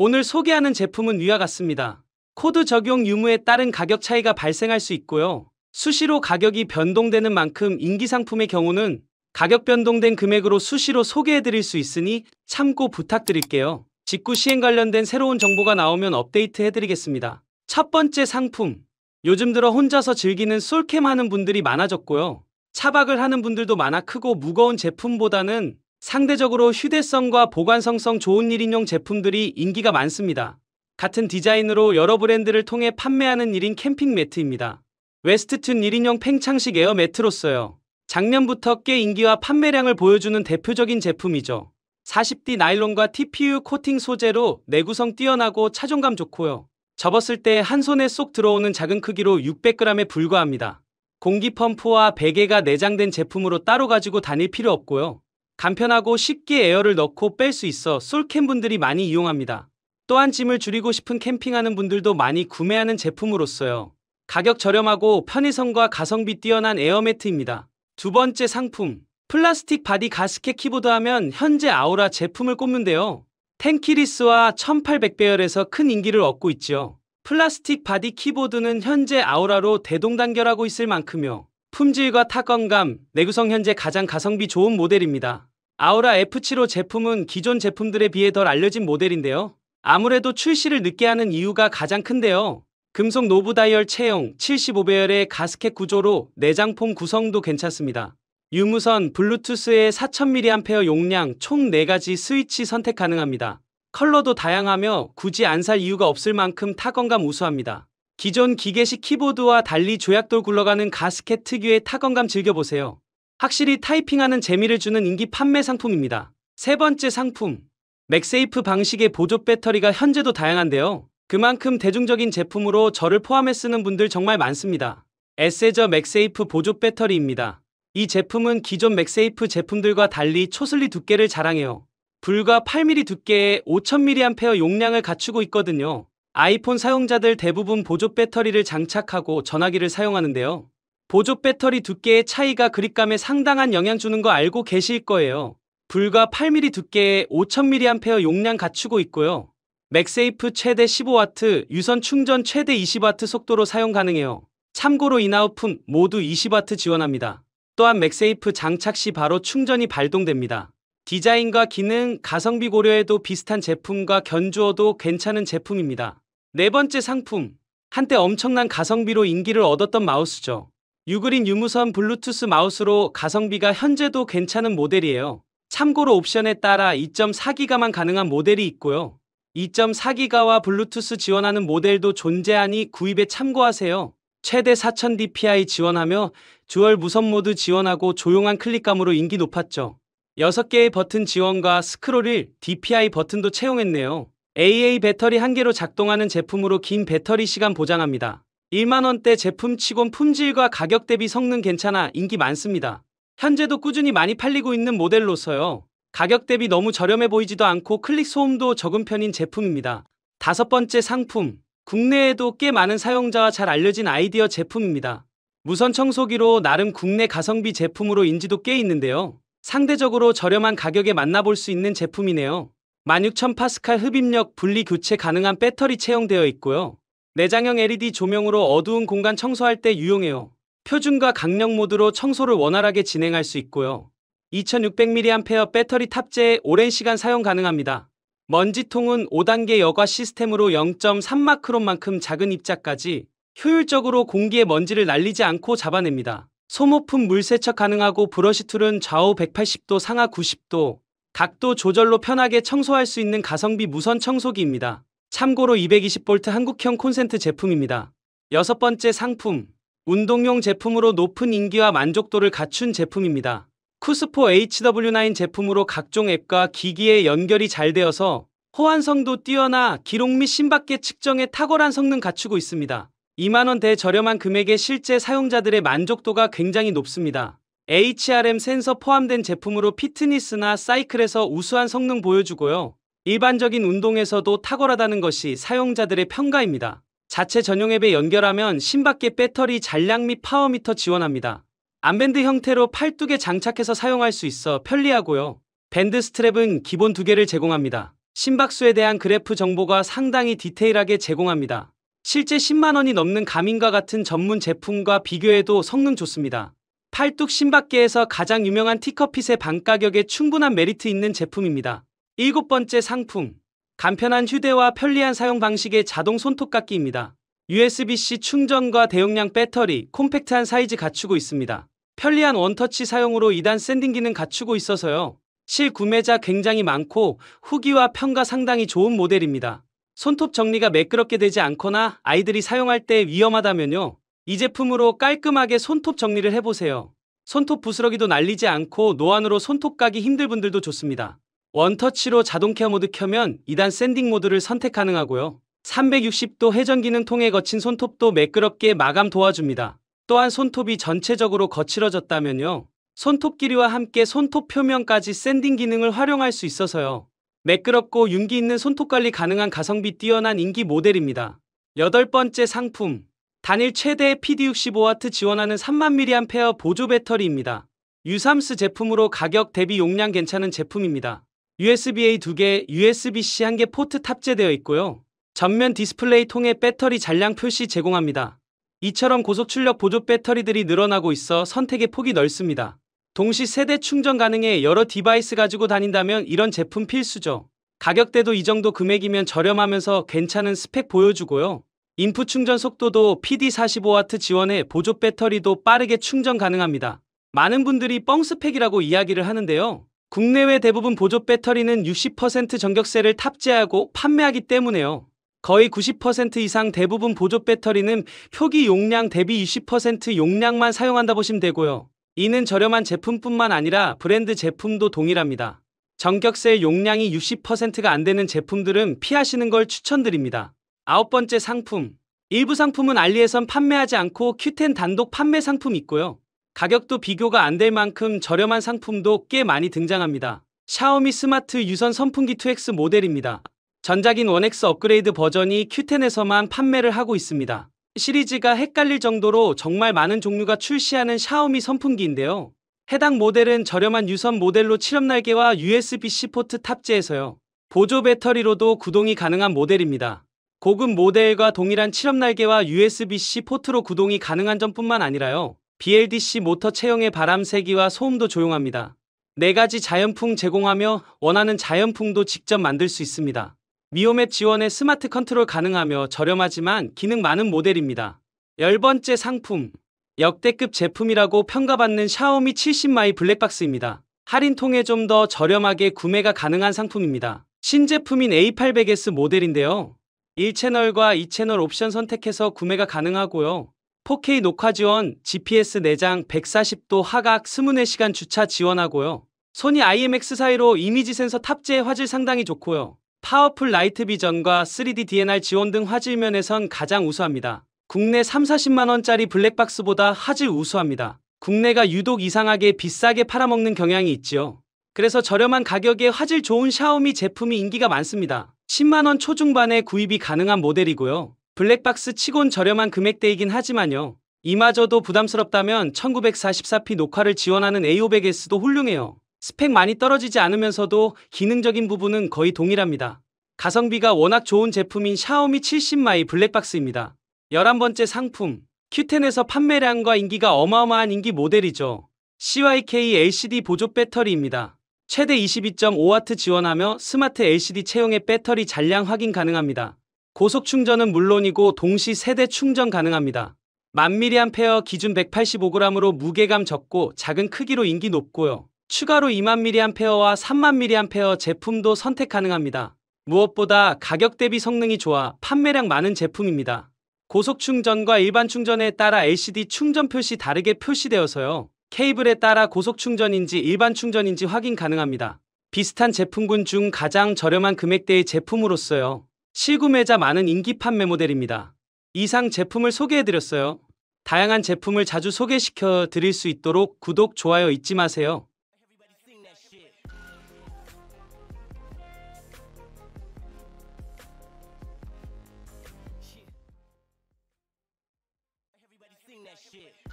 오늘 소개하는 제품은 위와 같습니다. 코드 적용 유무에 따른 가격 차이가 발생할 수 있고요. 수시로 가격이 변동되는 만큼 인기 상품의 경우는 가격 변동된 금액으로 수시로 소개해드릴 수 있으니 참고 부탁드릴게요. 직구 시행 관련된 새로운 정보가 나오면 업데이트 해드리겠습니다. 첫 번째 상품. 요즘 들어 혼자서 즐기는 솔캠 하는 분들이 많아졌고요. 차박을 하는 분들도 많아 크고 무거운 제품보다는 상대적으로 휴대성과 보관성성 좋은 1인용 제품들이 인기가 많습니다. 같은 디자인으로 여러 브랜드를 통해 판매하는 1인 캠핑 매트입니다. 웨스트튼 1인용 팽창식 에어 매트로서요. 작년부터 꽤 인기와 판매량을 보여주는 대표적인 제품이죠. 40D 나일론과 TPU 코팅 소재로 내구성 뛰어나고 차종감 좋고요. 접었을 때 한 손에 쏙 들어오는 작은 크기로 600g에 불과합니다. 공기 펌프와 베개가 내장된 제품으로 따로 가지고 다닐 필요 없고요. 간편하고 쉽게 에어를 넣고 뺄 수 있어 솔캠 분들이 많이 이용합니다. 또한 짐을 줄이고 싶은 캠핑하는 분들도 많이 구매하는 제품으로서요. 가격 저렴하고 편의성과 가성비 뛰어난 에어매트입니다. 두 번째 상품 플라스틱 바디 가스켓 키보드 하면 현재 아우라 제품을 꼽는데요. 텐키리스와 1800배열에서 큰 인기를 얻고 있죠 플라스틱 바디 키보드는 현재 아우라로 대동단결하고 있을 만큼요. 품질과 타건감, 내구성 현재 가장 가성비 좋은 모델입니다. 아우라 F75 제품은 기존 제품들에 비해 덜 알려진 모델인데요. 아무래도 출시를 늦게 하는 이유가 가장 큰데요. 금속 노브 다이얼 채용 75배열의 가스켓 구조로 내장폼 구성도 괜찮습니다. 유무선 블루투스의 4000mAh 용량 총 4가지 스위치 선택 가능합니다. 컬러도 다양하며 굳이 안 살 이유가 없을 만큼 타건감 우수합니다. 기존 기계식 키보드와 달리 조약돌 굴러가는 가스켓 특유의 타건감 즐겨보세요. 확실히 타이핑하는 재미를 주는 인기 판매 상품입니다. 세 번째 상품. 맥세이프 방식의 보조 배터리가 현재도 다양한데요. 그만큼 대중적인 제품으로 저를 포함해 쓰는 분들 정말 많습니다. 에세저 맥세이프 보조 배터리입니다. 이 제품은 기존 맥세이프 제품들과 달리 초슬리 두께를 자랑해요. 불과 8mm 두께에 5000mAh 용량을 갖추고 있거든요. 아이폰 사용자들 대부분 보조 배터리를 장착하고 전화기를 사용하는데요. 보조 배터리 두께의 차이가 그립감에 상당한 영향 주는 거 알고 계실 거예요. 불과 8mm 두께에 5000mAh 용량 갖추고 있고요. 맥세이프 최대 15W, 유선 충전 최대 20W 속도로 사용 가능해요. 참고로 인나우품 모두 20W 지원합니다. 또한 맥세이프 장착 시 바로 충전이 발동됩니다. 디자인과 기능, 가성비 고려에도 비슷한 제품과 견주어도 괜찮은 제품입니다. 네 번째 상품. 한때 엄청난 가성비로 인기를 얻었던 마우스죠. 유그린 유무선 블루투스 마우스로 가성비가 현재도 괜찮은 모델이에요. 참고로 옵션에 따라 2.4기가만 가능한 모델이 있고요. 2.4기가와 블루투스 지원하는 모델도 존재하니 구입에 참고하세요. 최대 4000dpi 지원하며 듀얼 무선 모드 지원하고 조용한 클릭감으로 인기 높았죠. 6개의 버튼 지원과 스크롤 1, DPI 버튼도 채용했네요. AA 배터리 1개로 작동하는 제품으로 긴 배터리 시간 보장합니다. 1만원대 제품치곤 품질과 가격 대비 성능 괜찮아 인기 많습니다. 현재도 꾸준히 많이 팔리고 있는 모델로서요. 가격 대비 너무 저렴해 보이지도 않고 클릭 소음도 적은 편인 제품입니다. 다섯 번째 상품. 국내에도 꽤 많은 사용자와 잘 알려진 아이디어 제품입니다. 무선 청소기로 나름 국내 가성비 제품으로 인지도 꽤 있는데요. 상대적으로 저렴한 가격에 만나볼 수 있는 제품이네요. 16,000파스칼 흡입력 분리 교체 가능한 배터리 채용되어 있고요. 내장형 LED 조명으로 어두운 공간 청소할 때 유용해요. 표준과 강력 모드로 청소를 원활하게 진행할 수 있고요. 2600mAh 배터리 탑재에 오랜 시간 사용 가능합니다. 먼지통은 5단계 여과 시스템으로 0.3마크론만큼 작은 입자까지 효율적으로 공기에 먼지를 날리지 않고 잡아냅니다. 소모품 물 세척 가능하고 브러시 툴은 좌우 180도 상하 90도 각도 조절로 편하게 청소할 수 있는 가성비 무선 청소기입니다. 참고로 220V 한국형 콘센트 제품입니다. 여섯 번째 상품 운동용 제품으로 높은 인기와 만족도를 갖춘 제품입니다. 쿠스포 HW9 제품으로 각종 앱과 기기에 연결이 잘 되어서 호환성도 뛰어나 기록 및 심박계 측정에 탁월한 성능 갖추고 있습니다. 2만원대 저렴한 금액의 실제 사용자들의 만족도가 굉장히 높습니다. HRM 센서 포함된 제품으로 피트니스나 사이클에서 우수한 성능 보여주고요. 일반적인 운동에서도 탁월하다는 것이 사용자들의 평가입니다. 자체 전용 앱에 연결하면 신박계 배터리 잔량 및 파워미터 지원합니다. 암밴드 형태로 팔뚝에 장착해서 사용할 수 있어 편리하고요. 밴드 스트랩은 기본 두 개를 제공합니다. 심박수에 대한 그래프 정보가 상당히 디테일하게 제공합니다. 실제 10만원이 넘는 가민과 같은 전문 제품과 비교해도 성능 좋습니다. 팔뚝 신박계에서 가장 유명한 티커핏의 반가격에 충분한 메리트 있는 제품입니다. 일곱 번째 상품. 간편한 휴대와 편리한 사용 방식의 자동 손톱깎이입니다. USB-C 충전과 대용량 배터리, 콤팩트한 사이즈 갖추고 있습니다. 편리한 원터치 사용으로 2단 샌딩 기능 갖추고 있어서요. 실구매자 굉장히 많고 후기와 평가 상당히 좋은 모델입니다. 손톱 정리가 매끄럽게 되지 않거나 아이들이 사용할 때 위험하다면요. 이 제품으로 깔끔하게 손톱 정리를 해보세요. 손톱 부스러기도 날리지 않고 노안으로 손톱 까기 힘들 분들도 좋습니다. 원터치로 자동 케어 모드 켜면 2단 샌딩 모드를 선택 가능하고요. 360도 회전 기능 통해 거친 손톱도 매끄럽게 마감 도와줍니다. 또한 손톱이 전체적으로 거칠어졌다면요. 손톱 길이와 함께 손톱 표면까지 샌딩 기능을 활용할 수 있어서요. 매끄럽고 윤기 있는 손톱 관리 가능한 가성비 뛰어난 인기 모델입니다. 여덟 번째 상품 단일 최대 의 PD65W 지원하는 3만mAh 보조 배터리입니다. 유삼스 제품으로 가격 대비 용량 괜찮은 제품입니다. USB-A 2개, USB-C 1개 포트 탑재되어 있고요. 전면 디스플레이 통해 배터리 잔량 표시 제공합니다. 이처럼 고속 출력 보조 배터리들이 늘어나고 있어 선택의 폭이 넓습니다. 동시 세대 충전 가능해 여러 디바이스 가지고 다닌다면 이런 제품 필수죠. 가격대도 이 정도 금액이면 저렴하면서 괜찮은 스펙 보여주고요. 인풋 충전 속도도 PD45W 지원해 보조 배터리도 빠르게 충전 가능합니다. 많은 분들이 뻥 스펙이라고 이야기를 하는데요. 국내외 대부분 보조 배터리는 60% 전격세를 탑재하고 판매하기 때문에요. 거의 90% 이상 대부분 보조 배터리는 표기 용량 대비 20% 용량만 사용한다 보시면 되고요. 이는 저렴한 제품뿐만 아니라 브랜드 제품도 동일합니다. 전격세 용량이 60%가 안 되는 제품들은 피하시는 걸 추천드립니다. 아홉 번째 상품. 일부 상품은 알리에선 판매하지 않고 큐텐 단독 판매 상품 있고요. 가격도 비교가 안 될 만큼 저렴한 상품도 꽤 많이 등장합니다. 샤오미 스마트 유선 선풍기 2X 모델입니다. 전작인 1X 업그레이드 버전이 큐텐에서만 판매를 하고 있습니다. 시리즈가 헷갈릴 정도로 정말 많은 종류가 출시하는 샤오미 선풍기인데요. 해당 모델은 저렴한 유선 모델로 치렴 날개와 USB-C 포트 탑재해서요. 보조 배터리로도 구동이 가능한 모델입니다. 고급 모델과 동일한 치렴 날개와 USB-C 포트로 구동이 가능한 점뿐만 아니라요. BLDC 모터 채용의 바람 세기와 소음도 조용합니다. 4가지 자연풍 제공하며 원하는 자연풍도 직접 만들 수 있습니다. 미오맵 지원의 스마트 컨트롤 가능하며 저렴하지만 기능 많은 모델입니다. 열번째 상품 역대급 제품이라고 평가받는 샤오미 70마이 블랙박스입니다. 할인 통해 좀 더 저렴하게 구매가 가능한 상품입니다. 신제품인 A800S 모델인데요. 1채널과 2채널 옵션 선택해서 구매가 가능하고요. 4K 녹화 지원, GPS 내장 140도 하각 24시간 주차 지원하고요. 소니 IMX415 이미지 센서 탑재 화질 상당히 좋고요. 파워풀 라이트 비전과 3D DNR 지원 등 화질 면에선 가장 우수합니다. 국내 3, 40만원짜리 블랙박스보다 화질 우수합니다. 국내가 유독 이상하게 비싸게 팔아먹는 경향이 있지요. 그래서 저렴한 가격에 화질 좋은 샤오미 제품이 인기가 많습니다. 10만원 초중반에 구입이 가능한 모델이고요. 블랙박스 치곤 저렴한 금액대이긴 하지만요. 이마저도 부담스럽다면 1944p 녹화를 지원하는 A500S도 훌륭해요. 스펙 많이 떨어지지 않으면서도 기능적인 부분은 거의 동일합니다. 가성비가 워낙 좋은 제품인 샤오미 70마이 블랙박스입니다. 11번째 상품 q 1 0에서 판매량과 인기가 어마어마한 인기 모델이죠. CYK LCD 보조 배터리입니다. 최대 22.5W 지원하며 스마트 LCD 채용의 배터리 잔량 확인 가능합니다. 고속 충전은 물론이고 동시 세대 충전 가능합니다. 10,000mAh 기준 185g으로 무게감 적고 작은 크기로 인기 높고요. 추가로 2만mAh와 3만mAh 제품도 선택 가능합니다. 무엇보다 가격 대비 성능이 좋아 판매량 많은 제품입니다. 고속 충전과 일반 충전에 따라 LCD 충전 표시 다르게 표시되어서요. 케이블에 따라 고속 충전인지 일반 충전인지 확인 가능합니다. 비슷한 제품군 중 가장 저렴한 금액대의 제품으로서요. 실구매자 많은 인기 판매 모델입니다. 이상 제품을 소개해드렸어요. 다양한 제품을 자주 소개시켜 드릴 수 있도록 구독, 좋아요 잊지 마세요. shit.